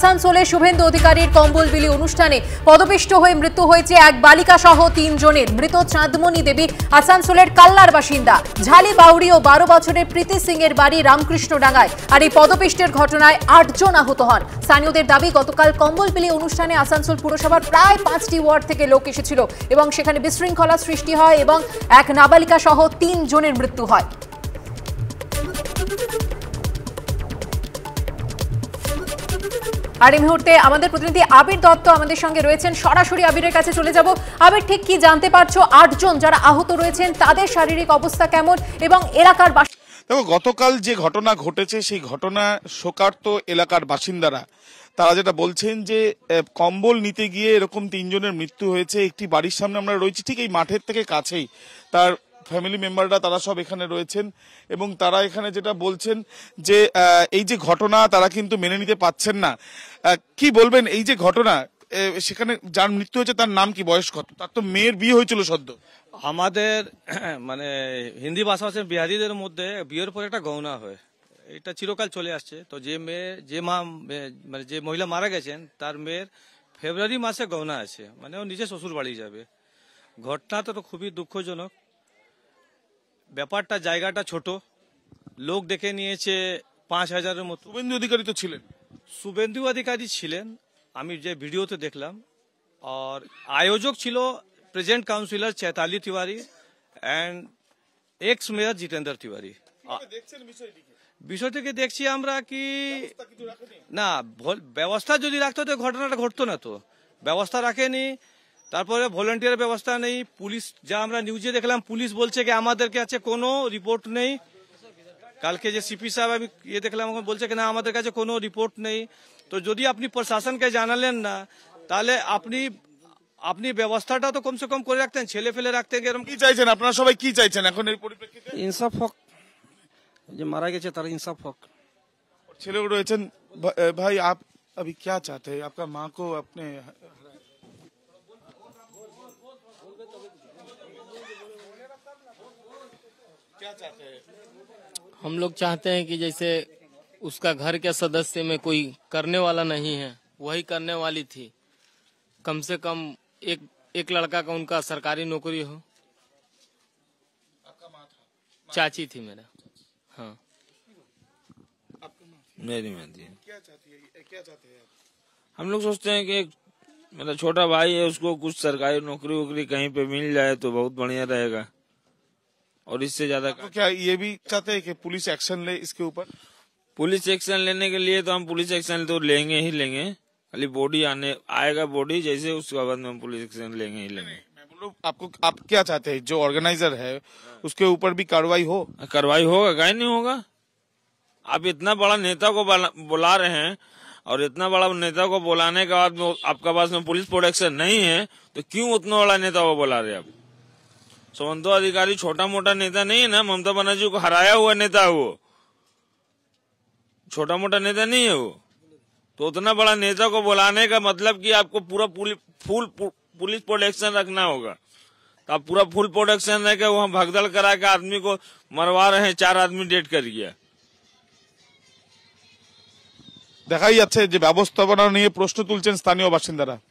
আসানসোলে শুভেন্দু অধিকারীর কম্বল বিলি অনুষ্ঠানে পদপিষ্ট হয়ে মৃত্যু হয়েছে এক বালিকা সহ তিনজনের মৃত চাঁদমণি দেবী আসানসোলের কাল্লার বাসিন্দা ঝালি বাউরি ও বারো বছরের প্রীতি সিং এর বাড়ি রামকৃষ্ণ ডাঙ্গায় আর এই পদপিষ্টের ঘটনায় আটজন আহত হন স্থানীয়দের দাবি গতকাল কম্বল বিলি অনুষ্ঠানে আসানসোল পুরসভার প্রায় পাঁচটি ওয়ার্ড থেকে লোক এসেছিল এবং সেখানে বিশৃঙ্খলা সৃষ্টি হয় এবং এক নাবালিকা সহ তিনজনের মৃত্যু হয় আর এই মুহূর্তে আমাদের প্রতিনিধি আবির দত্ত আমাদের সঙ্গে রয়েছেন সরাসরি আবিরের কাছে চলে যাব আবির ঠিক কি জানতে পারছো আটজন যারা আহত রয়েছেন তাদের শারীরিক অবস্থা কেমন এবং এলাকার বাস দেখো গতকাল যে ঘটনা ঘটেছে সেই ঘটনা শোকার্ত এলাকার বাসিন্দারা তারা যেটা বলছেন যে কম্বল নিতে গিয়ে এরকম তিনজনের মৃত্যু হয়েছে একটি বাড়ির সামনে আমরা রয়েছি ঠিক এই মাঠের থেকে কাছেই তার ফ্যামিলি মেম্বাররা তারা সব এখানে রয়েছেন এবং তারা এখানে যেটা বলছেন যে এই যে ঘটনা তারা কিন্তু মেনে নিতে পাচ্ছেন না কি বলবেন এই যে ঘটনা সেখানে যার মৃত্যু হয়েছে তার নাম কি বয়স কত তার তো মেয়ের বিয়ে হয়েছিল সদ্য আমাদের মানে হিন্দি ভাষাভাষী বিহারিদের মধ্যে বিয়ের পর একটা গহনা হয় এটা চিরকাল চলে আসছে তো যে মেয়ে যে মা মানে যে মহিলা মারা গেছেন তার মেয়ের ফেব্রুয়ারি মাসে গহনা আছে মানে ও নিজে শ্বশুর বাড়ি যাবে ঘটনা তো খুবই দুঃখজনক ব্যাপারটা জায়গাটা ছোট লোক দেখে নিয়েছে পাঁচ হাজারের মতো শুভেন্দু অধিকারী তো ছিলেন শুভেন্দু অধিকারী ছিলেন আমি যে ভিডিওতে দেখলাম আর আয়োজক ছিল present councillor Chetali Tiwari and ex mayor Jitendra Tiwari বিষয়টিকে দেখছি আমরা কি না ব্যবস্থা যদি রাখতো তো ঘটনাটা ঘটতো না তো ব্যবস্থা রাখেনি তারপরে ভলেন্টিয়ার ব্যবস্থা নেই পুলিশ যা আমরা নিউজে দেখলাম পুলিশ বলছে কি আমাদেরকে আছে কোনো রিপোর্ট নেই কালকে যে সিপি সাহেব আমি ইয়ে দেখলাম বলছে কি না আমাদের কাছে কোনো রিপোর্ট নেই তো যদি আপনি প্রশাসনকে জানালেন না তাহলে আপনি আপনি ব্যবস্থাটা তো কমসে কম করে রাখতেন ছেলে ফেলে রাখতেন এরকম কি চাইছেন আপনারা সবাই কি চাইছেন এখন এর পরিপ্রেক্ষিতে ইনসাফ হক যে মারা গেছে তার ইনসাফ হক ছেলেও রয়েছেন ভাই আপ अभी क्या चाहते আপনার মা কো আপনি क्या चाहते हैं हम लोग चाहते हैं कि जैसे उसका घर के सदस्य में कोई करने वाला नहीं है वही करने वाली थी कम से कम एक एक लड़का का उनका सरकारी नौकरी हो चाची थी मेरा हाँ मेरी क्या चाहती है क्या चाहते हैं हम लोग सोचते हैं कि मेरा छोटा भाई है उसको कुछ सरकारी नौकरी वोकरी कहीं पे मिल जाए तो बहुत बढ़िया रहेगा और इससे ज्यादा तो क्या ये भी चाहते हैं कि पुलिस एक्शन ले इसके ऊपर पुलिस एक्शन लेने के लिए तो हम पुलिस एक्शन तो लेंगे ही लेंगे खाली बॉडी आने आएगा बॉडी जैसे उसके बाद में पुलिस एक्शन लेंगे ही लेंगे आपको आप क्या चाहते हैं जो ऑर्गेनाइजर है उसके ऊपर भी कार्रवाई हो कार्रवाई होगा गाय नहीं होगा आप इतना बड़ा नेता को बुला रहे हैं और इतना बड़ा नेता को बुलाने के बाद आपका पास में पुलिस प्रोटेक्शन नहीं है तो क्यों उतना बड़ा नेता को बुला रहे हैं आप सुमंतो अधिकारी छोटा मोटा नेता नहीं है ना ममता बनर्जी को हराया हुआ नेता है वो छोटा मोटा नेता नहीं है वो तो उतना बड़ा नेता को बुलाने का मतलब कि आपको पूरा फुल पुलिस प्रोटेक्शन रखना होगा तो आप पूरा फुल प्रोटेक्शन रह के वहाँ भगदड़ करा के आदमी को मरवा रहे हैं चार आदमी डेट कर गया দেখাই व्यवस्था बना नहीं है प्रश्न তুলছেন स्थानीय বাসিন্দারা